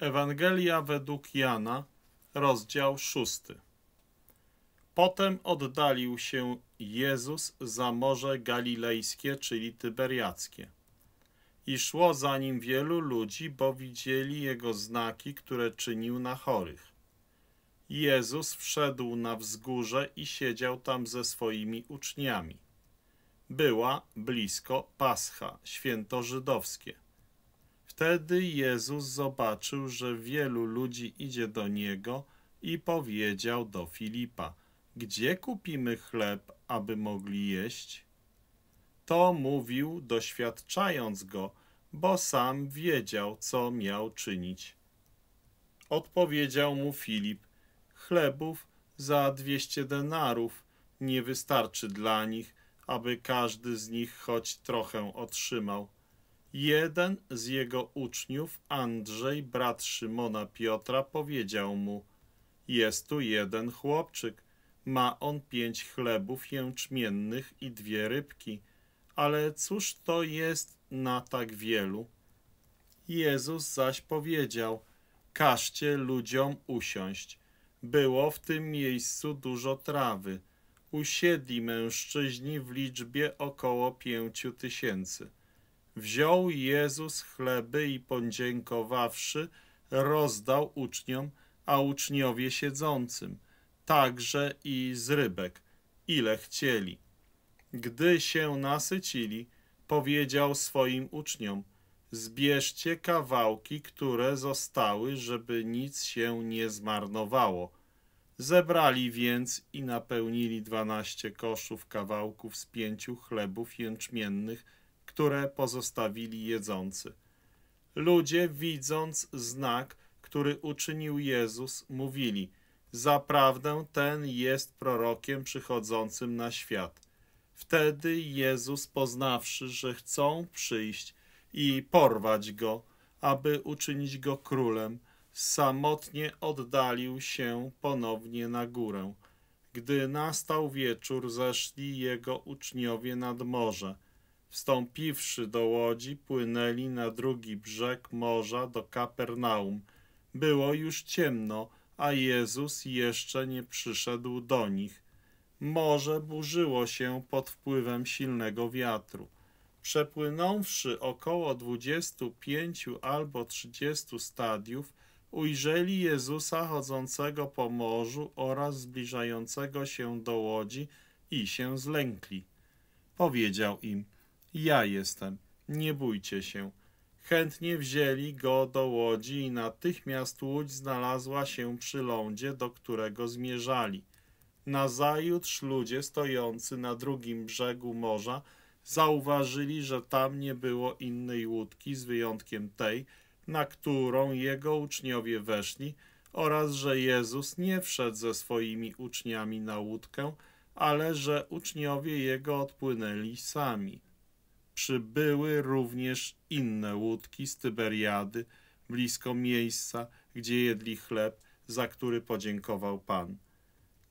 Ewangelia według Jana, rozdział 6. Potem oddalił się Jezus za Morze Galilejskie, czyli Tyberiackie. I szło za nim wielu ludzi, bo widzieli jego znaki, które czynił na chorych. Jezus wszedł na wzgórze i siedział tam ze swoimi uczniami. Była blisko Pascha, święto żydowskie. Wtedy Jezus zobaczył, że wielu ludzi idzie do Niego i powiedział do Filipa, gdzie kupimy chleb, aby mogli jeść? To mówił, doświadczając go, bo sam wiedział, co miał czynić. Odpowiedział mu Filip, chlebów za dwieście denarów nie wystarczy dla nich, aby każdy z nich choć trochę otrzymał. Jeden z jego uczniów, Andrzej, brat Szymona Piotra, powiedział mu Jest tu jeden chłopczyk, ma on pięć chlebów jęczmiennych i dwie rybki, ale cóż to jest na tak wielu? Jezus zaś powiedział Każcie ludziom usiąść. Było w tym miejscu dużo trawy. Usiedli mężczyźni w liczbie około pięciu tysięcy. Wziął Jezus chleby i podziękowawszy, rozdał uczniom, a uczniowie siedzącym, także i z rybek, ile chcieli. Gdy się nasycili, powiedział swoim uczniom, zbierzcie kawałki, które zostały, żeby nic się nie zmarnowało. Zebrali więc i napełnili dwanaście koszów kawałków z pięciu chlebów jęczmiennych, które pozostawili jedzący. Ludzie, widząc znak, który uczynił Jezus, mówili: Zaprawdę ten jest prorokiem przychodzącym na świat. Wtedy Jezus, poznawszy, że chcą przyjść i porwać go, aby uczynić go królem, samotnie oddalił się ponownie na górę. Gdy nastał wieczór, zeszli jego uczniowie nad morze – Wstąpiwszy do łodzi, płynęli na drugi brzeg morza do Kapernaum. Było już ciemno, a Jezus jeszcze nie przyszedł do nich. Morze burzyło się pod wpływem silnego wiatru. Przepłynąwszy około dwudziestu pięciu albo trzydziestu stadiów, ujrzeli Jezusa chodzącego po morzu oraz zbliżającego się do łodzi i się zlękli. Powiedział im – ja jestem, nie bójcie się. Chętnie wzięli go do łodzi i natychmiast łódź znalazła się przy lądzie, do którego zmierzali. Nazajutrz ludzie stojący na drugim brzegu morza zauważyli, że tam nie było innej łódki z wyjątkiem tej, na którą jego uczniowie weszli oraz że Jezus nie wszedł ze swoimi uczniami na łódkę, ale że uczniowie jego odpłynęli sami przybyły również inne łódki z Tyberiady, blisko miejsca, gdzie jedli chleb, za który podziękował Pan.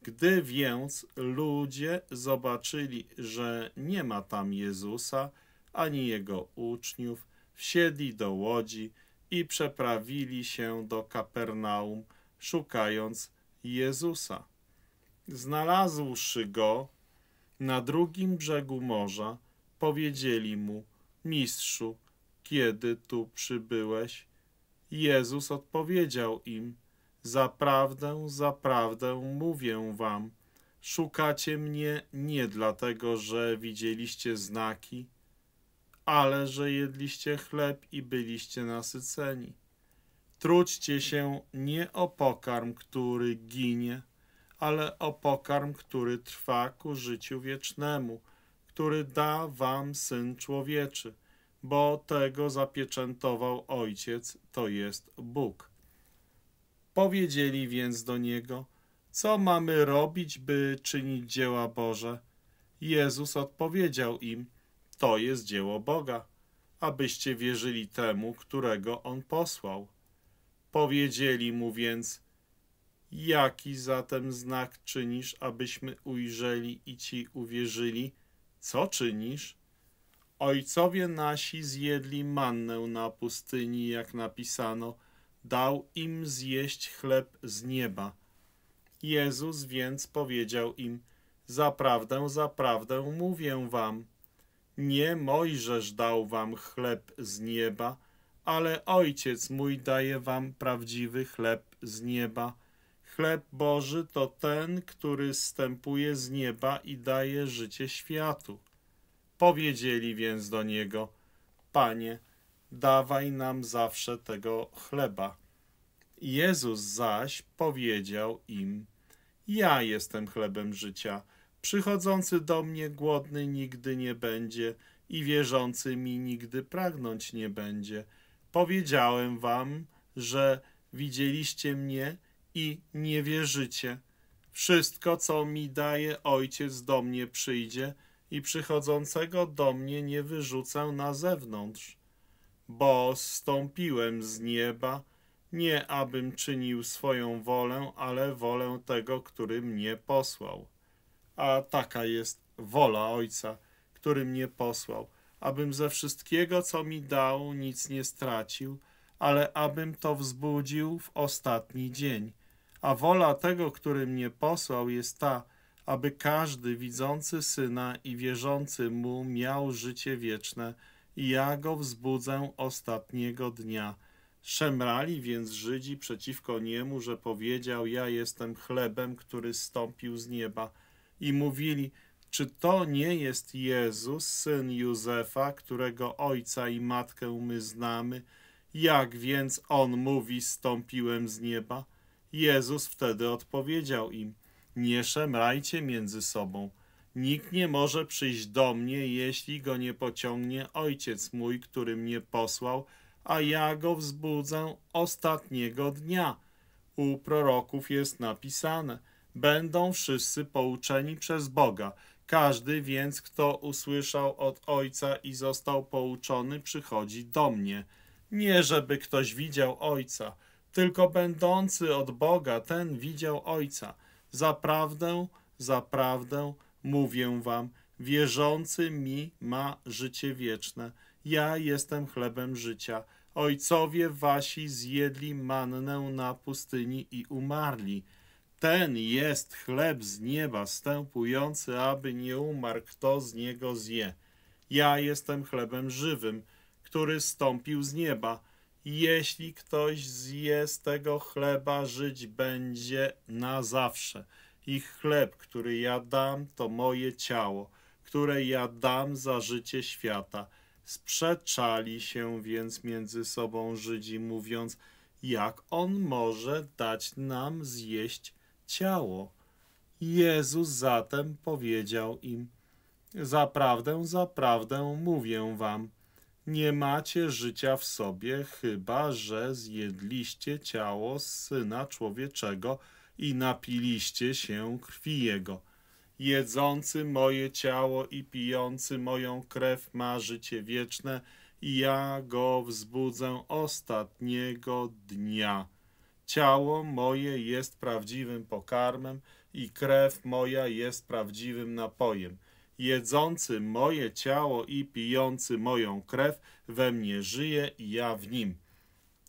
Gdy więc ludzie zobaczyli, że nie ma tam Jezusa ani jego uczniów, wsiedli do łodzi i przeprawili się do Kapernaum, szukając Jezusa. Znalazłszy go na drugim brzegu morza, Powiedzieli mu, mistrzu, kiedy tu przybyłeś? Jezus odpowiedział im, zaprawdę, zaprawdę mówię wam, szukacie mnie nie dlatego, że widzieliście znaki, ale że jedliście chleb i byliście nasyceni. Trudźcie się nie o pokarm, który ginie, ale o pokarm, który trwa ku życiu wiecznemu – który da wam Syn Człowieczy, bo tego zapieczętował Ojciec, to jest Bóg. Powiedzieli więc do Niego, co mamy robić, by czynić dzieła Boże? Jezus odpowiedział im, to jest dzieło Boga, abyście wierzyli temu, którego On posłał. Powiedzieli Mu więc, jaki zatem znak czynisz, abyśmy ujrzeli i Ci uwierzyli? Co czynisz? Ojcowie nasi zjedli mannę na pustyni, jak napisano, dał im zjeść chleb z nieba. Jezus więc powiedział im, zaprawdę, zaprawdę mówię wam, nie Mojżesz dał wam chleb z nieba, ale Ojciec mój daje wam prawdziwy chleb z nieba. Chleb Boży to ten, który stępuje z nieba i daje życie światu. Powiedzieli więc do niego: Panie, dawaj nam zawsze tego chleba. Jezus zaś powiedział im: Ja jestem chlebem życia. Przychodzący do mnie głodny nigdy nie będzie i wierzący mi nigdy pragnąć nie będzie. Powiedziałem wam, że widzieliście mnie i nie wierzycie. Wszystko, co mi daje Ojciec, do mnie przyjdzie i przychodzącego do mnie nie wyrzucę na zewnątrz. Bo zstąpiłem z nieba, nie abym czynił swoją wolę, ale wolę tego, który mnie posłał. A taka jest wola Ojca, który mnie posłał, abym ze wszystkiego, co mi dał, nic nie stracił, ale abym to wzbudził w ostatni dzień – a wola tego, który mnie posłał, jest ta, aby każdy widzący syna i wierzący mu miał życie wieczne, i ja go wzbudzę ostatniego dnia. Szemrali więc Żydzi przeciwko niemu, że powiedział: Ja jestem chlebem, który stąpił z nieba. I mówili: Czy to nie jest Jezus, syn Józefa, którego ojca i matkę my znamy? Jak więc on mówi: Stąpiłem z nieba? Jezus wtedy odpowiedział im: Nie szemrajcie między sobą. Nikt nie może przyjść do mnie, jeśli go nie pociągnie ojciec mój, który mnie posłał, a ja go wzbudzę ostatniego dnia. U proroków jest napisane: Będą wszyscy pouczeni przez Boga. Każdy więc, kto usłyszał od Ojca i został pouczony, przychodzi do mnie. Nie żeby ktoś widział Ojca, tylko będący od Boga ten widział Ojca. Zaprawdę, zaprawdę mówię wam, wierzący mi ma życie wieczne. Ja jestem chlebem życia. Ojcowie wasi zjedli mannę na pustyni i umarli. Ten jest chleb z nieba stępujący, aby nie umarł kto z niego zje. Ja jestem chlebem żywym, który stąpił z nieba jeśli ktoś zje z tego chleba, żyć będzie na zawsze. I chleb, który ja dam, to moje ciało, które ja dam za życie świata. Sprzeczali się więc między sobą Żydzi, mówiąc, jak on może dać nam zjeść ciało. Jezus zatem powiedział im, Zaprawdę, zaprawdę mówię wam – nie macie życia w sobie, chyba że zjedliście ciało Syna Człowieczego i napiliście się krwi Jego. Jedzący moje ciało i pijący moją krew ma życie wieczne i ja go wzbudzę ostatniego dnia. Ciało moje jest prawdziwym pokarmem i krew moja jest prawdziwym napojem jedzący moje ciało i pijący moją krew we mnie żyje i ja w nim.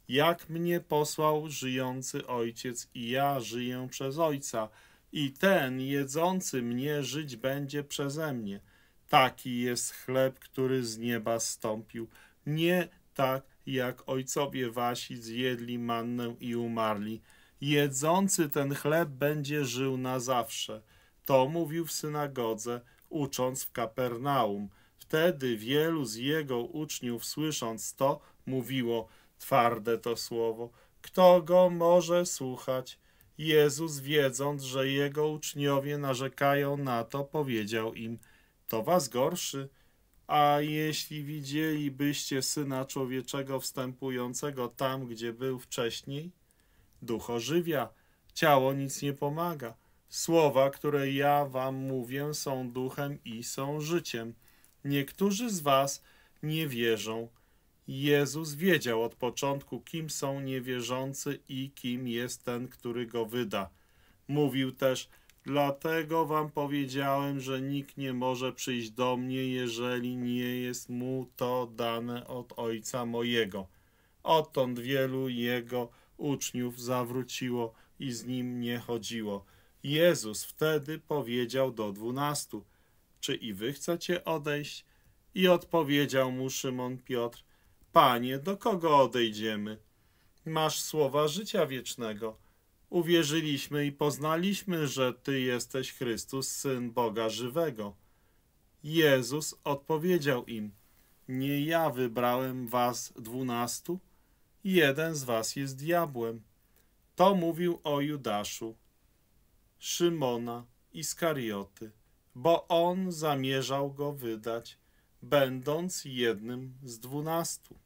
Jak mnie posłał żyjący ojciec i ja żyję przez ojca i ten jedzący mnie żyć będzie przeze mnie. Taki jest chleb, który z nieba stąpił. Nie tak, jak ojcowie wasi zjedli mannę i umarli. Jedzący ten chleb będzie żył na zawsze. To mówił w synagodze, ucząc w Kapernaum. Wtedy wielu z jego uczniów, słysząc to, mówiło twarde to słowo. Kto go może słuchać? Jezus, wiedząc, że jego uczniowie narzekają na to, powiedział im: To was gorszy. A jeśli widzielibyście syna człowieczego wstępującego tam, gdzie był wcześniej, duch ożywia, ciało nic nie pomaga. Słowa, które ja wam mówię, są duchem i są życiem. Niektórzy z was nie wierzą. Jezus wiedział od początku, kim są niewierzący i kim jest ten, który go wyda. Mówił też, dlatego wam powiedziałem, że nikt nie może przyjść do mnie, jeżeli nie jest mu to dane od Ojca mojego. Odtąd wielu jego uczniów zawróciło i z nim nie chodziło. Jezus wtedy powiedział do dwunastu, czy i wy chcecie odejść? I odpowiedział mu Szymon Piotr, Panie, do kogo odejdziemy? Masz słowa życia wiecznego. Uwierzyliśmy i poznaliśmy, że Ty jesteś Chrystus, Syn Boga żywego. Jezus odpowiedział im, nie ja wybrałem was dwunastu, jeden z was jest diabłem. To mówił o Judaszu, Szymona Iskarioty, bo on zamierzał go wydać, będąc jednym z dwunastu.